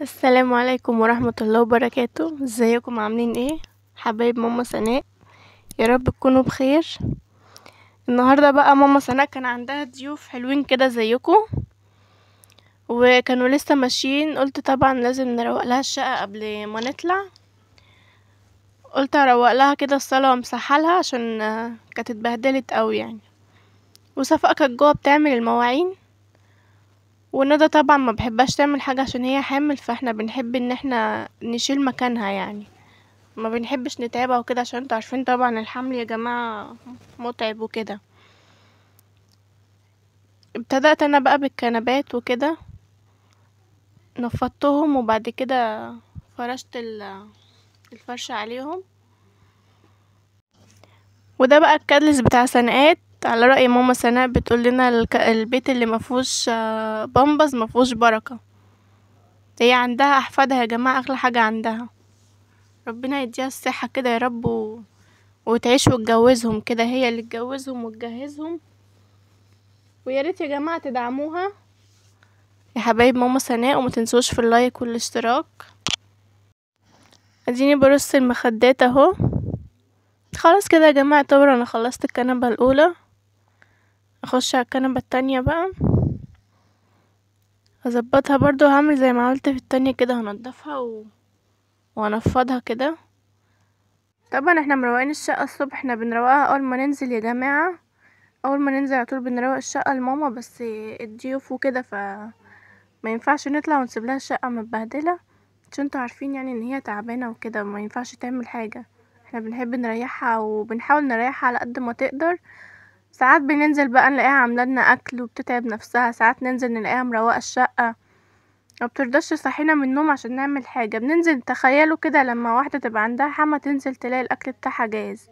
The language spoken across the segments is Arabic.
السلام عليكم ورحمة الله وبركاته ازيكم عاملين ايه حبايب ماما سناء يا رب تكونوا بخير النهاردة بقى ماما سناء كان عندها ضيوف حلوين كده زيكم وكانوا لسه ماشيين قلت طبعا لازم نروق لها الشقة قبل ما نطلع قلت اروق لها كده الصالة وامسحها لها عشان آه، كانت اتبهدلت قوي يعني وصفاء كانت جوه بتعمل المواعين وندى طبعا ما بحبهاش تعمل حاجة عشان هي حامل فاحنا بنحب ان احنا نشيل مكانها يعني ما بنحبش نتعبها وكده عشان انتوا عارفين طبعا الحمل يا جماعة متعب وكده ابتدأت انا بقى بالكنبات وكده نفضتهم وبعد كده فرشت الفرشة عليهم وده بقى الكاتلس بتاع سنقات على رأي ماما سناء بتقول لنا البيت اللي مفهوش آه، بامبز مفهوش بركة هي عندها احفادها يا جماعة اغلى حاجة عندها ربنا يديها الصحة كده يا رب و... وتعيش وتجوزهم كده هي اللي تجوزهم وتجهزهم وياريت يا جماعة تدعموها يا حبايب ماما سناء وما تنسوش في اللايك والاشتراك اديني برص المخدات اهو خلاص كده يا جماعة طبعا انا خلصت الكنبة الاولى اخش على الكنبة التانية بقى اظبطها برضو هعمل زي ما عملت في التانية كده هنضفها و... وانفضها كده طبعا احنا مروقين الشقة الصبح احنا بنروقها اول ما ننزل يا جماعة اول ما ننزل على طول بنروق الشقة لماما بس الضيوف وكده ف ما ينفعش نطلع ونسيب لها الشقة متبهدلة عشان انتوا عارفين يعني ان هي تعبانة وكده ما ينفعش تعمل حاجة احنا بنحب نريحها وبنحاول نريحها على قد ما تقدر ساعات بننزل بقى نلاقيها عامله لنا اكل وبتتعب نفسها ساعات ننزل نلاقيها مروقه الشقه ما بترضاش تصحينا من النوم عشان نعمل حاجه بننزل تخيلوا كده لما واحده تبقى عندها حما تنزل تلاقي الاكل بتاعها جاهز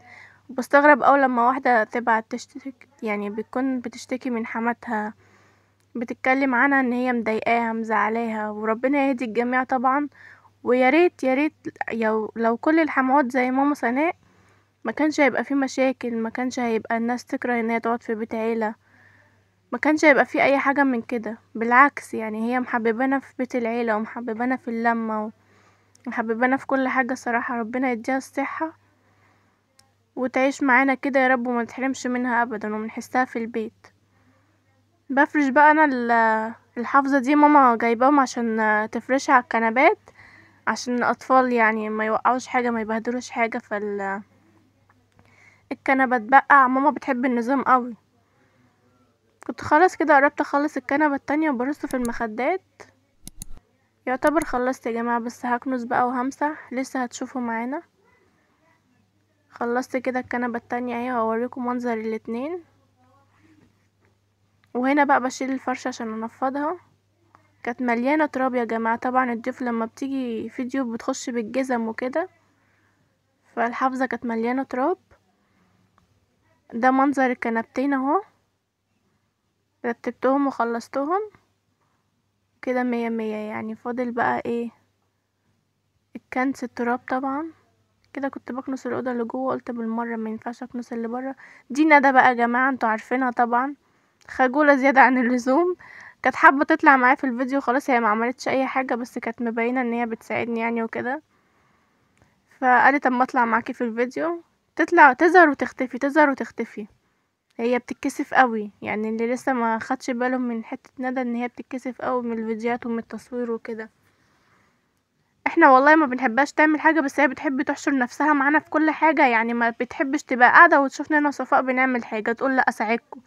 وبستغرب أوي لما واحده تبعت تشتكي يعني بتكون بتشتكي من حماتها بتتكلم عنها ان هي مضايقاها مزعلاها وربنا يهدي الجميع طبعا ويا ريت يا ريت لو كل الحموات زي ماما سناء ما كانش هيبقى في مشاكل ما كانش هيبقى الناس تكره ان هي تقعد في بيت عيله ما كانش هيبقى في اي حاجه من كده بالعكس يعني هي محببانا في بيت العيله ومحببانا في اللمه ومحببانا في كل حاجه صراحه ربنا يديها الصحه وتعيش معانا كده يا رب وما تحرمش منها ابدا ومنحسها في البيت بفرش بقى انا الحافظه دي ماما جايباهم عشان تفرشها على الكنبات عشان الاطفال يعني ما يوقعوش حاجه ما يبهدلوش حاجه فال الكنبة اتبقع ماما بتحب النظام قوي كنت خلاص كده قربت اخلص الكنبة التانية وبرص في المخدات يعتبر خلصت يا جماعة بس هكنس بقى وهمسح لسه هتشوفوا معانا خلصت كده الكنبة التانية اهي هوريكم منظر الاتنين وهنا بقى بشيل الفرشة عشان انفضها كانت مليانة تراب يا جماعة طبعا الضيوف لما بتيجي في ضيوف بتخش بالجزم وكده فالحافظة كانت مليانة تراب ده منظر الكنبتين اهو رتبتهم وخلصتهم كده مية مية يعني فاضل بقى ايه الكنس التراب طبعا كده كنت بكنس الاوضه اللي جوه قلت بالمره ما ينفعش اكنس اللي بره دي ندى بقى يا جماعه انتوا عارفينها طبعا خجوله زياده عن اللزوم كانت حابه تطلع معايا في الفيديو خلاص هي ما عملتش اي حاجه بس كانت مبينه ان هي بتساعدني يعني وكده فقالت اما اطلع معاكي في الفيديو تطلع تظهر وتختفي تظهر وتختفي هي بتتكسف قوي يعني اللي لسه ما خدش باله من حتة ندى ان هي بتتكسف قوي من الفيديوهات ومن التصوير وكده احنا والله ما بنحبهاش تعمل حاجة بس هي بتحب تحشر نفسها معانا في كل حاجة يعني ما بتحبش تبقى قاعدة وتشوفنا انا وصفاء بنعمل حاجة تقول لا اساعدكم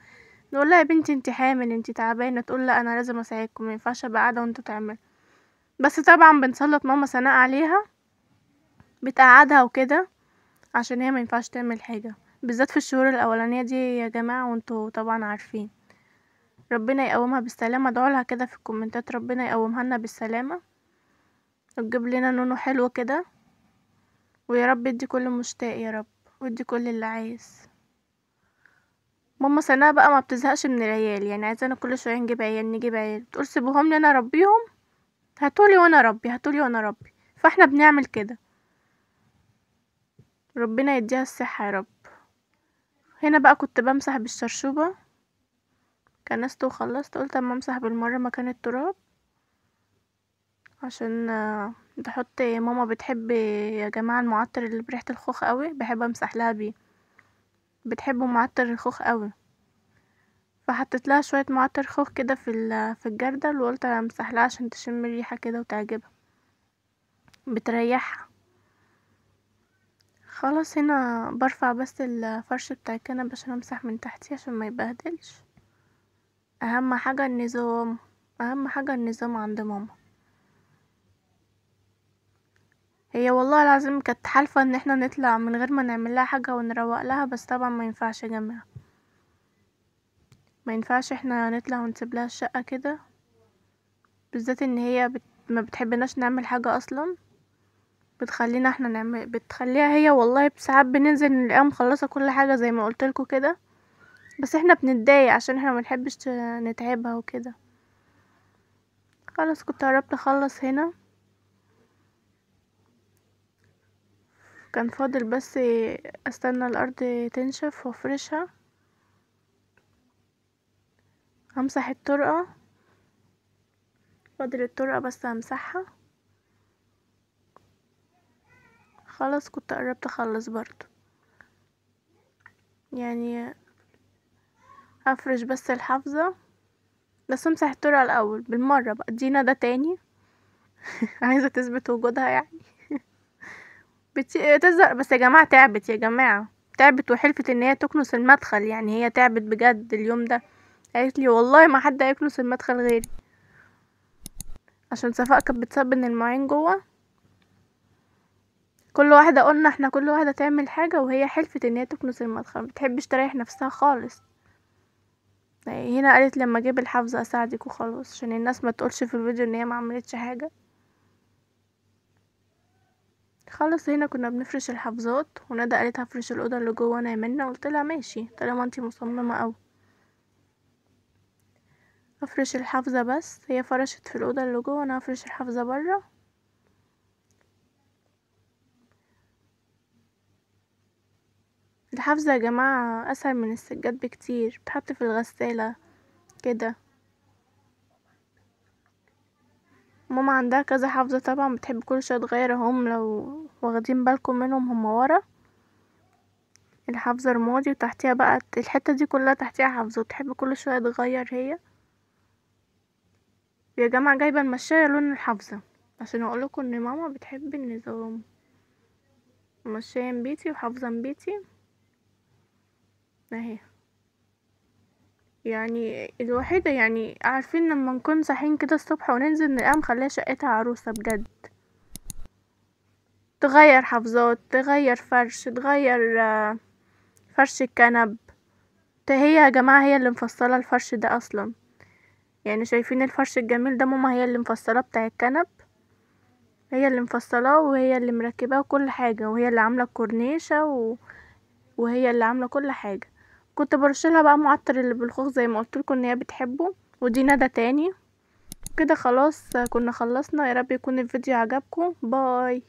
نقول لها يا بنتي انت حامل انت تعبانة تقول لا انا لازم اساعدكم مينفعش ابقى قاعدة وانتوا تعملوا بس طبعا بنسلط ماما سناء عليها بتقعدها وكده عشان هي ما ينفعش تعمل حاجه بالذات في الشهور الاولانيه دي يا جماعه وانتوا طبعا عارفين ربنا يقومها بالسلامه ادعوا كده في الكومنتات ربنا يقومها لنا بالسلامه وتجيب لنا نونو حلو كده ويا رب ادي كل مشتاق يا رب وادي كل اللي عايز ماما سناء بقى ما بتزهقش من العيال يعني عايزانا كل شويه نجيب عيال نجيب عيال بتقول سيبوهم لي انا اربيهم هاتولي وانا ربي هاتولي وانا ربي فاحنا بنعمل كده ربنا يديها الصحة يا رب هنا بقى كنت بمسح بالشرشوبة كنست وخلصت قلت اما امسح بالمرة مكان التراب عشان بحط آه، ماما بتحب يا جماعة المعطر اللي بريحة الخوخ قوي بحب امسح لها بيه بتحبه معطر الخوخ قوي فحطيت لها شوية معطر خوخ كده في في الجردل وقلت امسح لها عشان تشم الريحة كده وتعجبها بتريحها خلاص هنا برفع بس الفرش بتاع الكنب عشان امسح من تحتي عشان ما يبهدلش اهم حاجه النظام اهم حاجه النظام عند ماما هي والله العظيم كانت حالفه ان احنا نطلع من غير ما نعمل لها حاجه ونروق لها بس طبعا ما ينفعش يا جماعه ما ينفعش احنا نطلع ونسيب لها الشقه كده بالذات ان هي بت... ما بتحبناش نعمل حاجه اصلا بتخلينا احنا نعمل بتخليها هي والله ساعات بننزل نلاقيها مخلصه كل حاجه زي ما قلت لكم كده بس احنا بنتضايق عشان احنا منحبش نتعبها وكده خلاص كنت قربت اخلص هنا كان فاضل بس استنى الارض تنشف وافرشها امسح الطرقه فاضل الطرقه بس امسحها خلاص كنت قربت اخلص برضو يعني افرش بس الحافظة بس امسح الترعة الاول بالمرة بقى دينا ده تاني عايزة تثبت وجودها يعني بتي... بس يا جماعة تعبت يا جماعة تعبت وحلفت ان هي تكنس المدخل يعني هي تعبت بجد اليوم ده قالت لي والله ما حد هيكنس المدخل غيري عشان صفاء كانت بتسبب ان المواعين جوه كل واحدة قلنا احنا كل واحدة تعمل حاجة وهي حلفت ان هي تكنس المدخل متحبش تريح نفسها خالص يعني هنا قالت لما اجيب الحافظة اساعدك وخلاص عشان الناس ما تقولش في الفيديو ان هي ما عملتش حاجة خلص هنا كنا بنفرش الحفظات وندى قالت هفرش الاوضه اللي جوه انا يمنا قلت لها ماشي طالما انتي مصممه قوي افرش الحافظه بس هي فرشت في الاوضه اللي جوه انا هفرش الحافظه بره الحفظ يا جماعة اسهل من السجاد بكتير بتحط في الغسالة كده ماما عندها كذا حفظة طبعا بتحب كل شوية تغيرهم لو واخدين بالكم منهم هما ورا الحفظة رمادي وتحتيها بقى الحتة دي كلها تحتيها حفظة وتحب كل شوية تغير هي يا جماعة جايبة المشاية لون الحفظة عشان اقولكم ان ماما بتحب النظام مشاية بيتي وحافظة بيتي اهي يعني الوحيدة يعني عارفين لما نكون صاحيين كده الصبح وننزل نقام خليها شقتها عروسة بجد تغير حفظات تغير فرش تغير آه، فرش الكنب هي يا جماعة هي اللي مفصلة الفرش ده اصلا يعني شايفين الفرش الجميل ده ماما هي اللي مفصلة بتاع الكنب هي اللي مفصلاه وهي اللي مركباه كل حاجة وهي اللي عاملة الكورنيشة و... وهي اللي عاملة كل حاجة كنت برشلها بقى معطر اللي بالخوخ زي ما لكم ان هي بتحبه ودي ندى تاني كده خلاص كنا خلصنا يا رب يكون الفيديو عجبكم باي